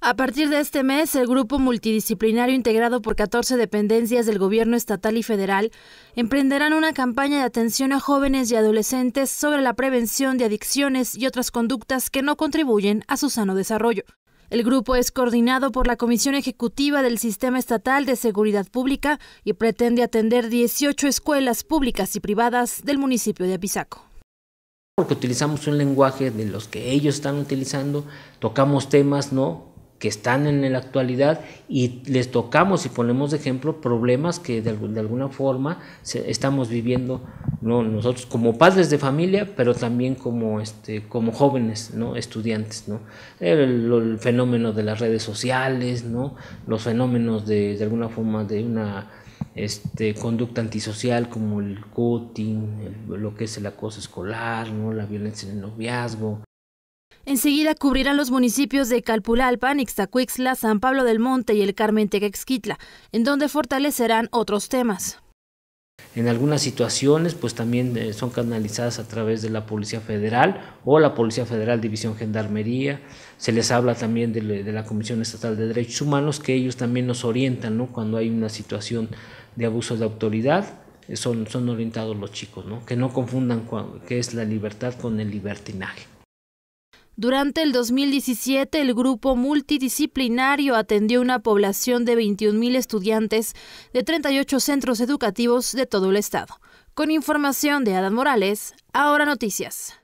A partir de este mes, el grupo multidisciplinario integrado por 14 dependencias del gobierno estatal y federal emprenderán una campaña de atención a jóvenes y adolescentes sobre la prevención de adicciones y otras conductas que no contribuyen a su sano desarrollo. El grupo es coordinado por la Comisión Ejecutiva del Sistema Estatal de Seguridad Pública y pretende atender 18 escuelas públicas y privadas del municipio de Apizaco. Porque utilizamos un lenguaje de los que ellos están utilizando, tocamos temas, ¿no? que están en la actualidad y les tocamos y ponemos de ejemplo problemas que de, alguna forma estamos viviendo nosotros como padres de familia, pero también como, este, como jóvenes, ¿no? estudiantes. El, fenómeno de las redes sociales, ¿no? los fenómenos de, alguna forma de una este, conducta antisocial como el cutting, lo que es el acoso escolar, ¿no? la violencia en el noviazgo, Enseguida cubrirán los municipios de Calpulalpan, Ixtacuixla, San Pablo del Monte y el Carmen Tequexquitla, en donde fortalecerán otros temas. En algunas situaciones, pues también eh, son canalizadas a través de la Policía Federal o la Policía Federal División Gendarmería. Se les habla también de, la Comisión Estatal de Derechos Humanos, que ellos también nos orientan cuando hay una situación de abuso de autoridad. Eh, son, son orientados los chicos, ¿no? que no confundan qué es la libertad con el libertinaje. Durante el 2017, el grupo multidisciplinario atendió una población de 21.000 estudiantes de 38 centros educativos de todo el estado. Con información de Adam Morales, ahora noticias.